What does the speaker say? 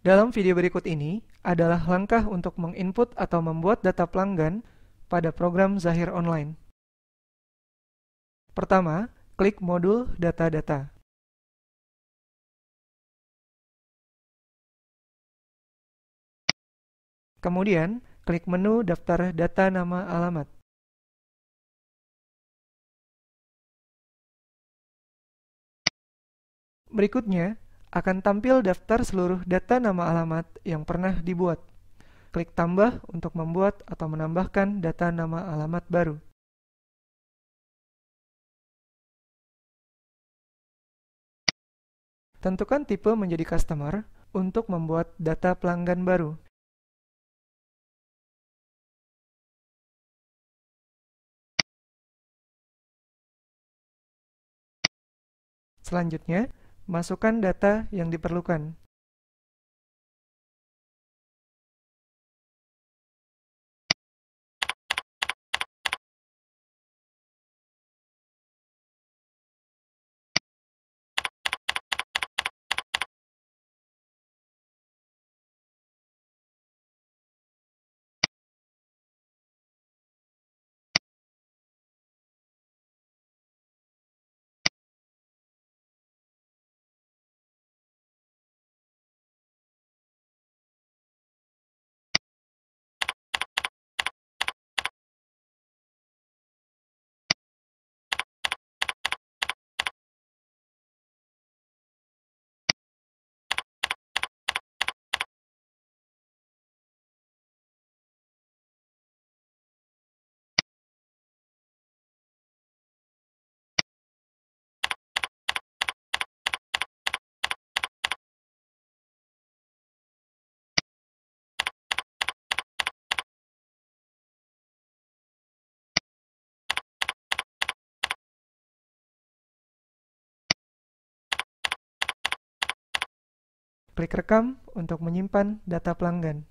Dalam video berikut ini adalah langkah untuk menginput atau membuat data pelanggan pada program Zahir Online. Pertama, klik modul data-data. Kemudian, klik menu daftar data nama alamat. Berikutnya, akan tampil daftar seluruh data nama alamat yang pernah dibuat. Klik tambah untuk membuat atau menambahkan data nama alamat baru. Tentukan tipe menjadi customer untuk membuat data pelanggan baru. Selanjutnya, masukkan data yang diperlukan. klik rekam untuk menyimpan data pelanggan.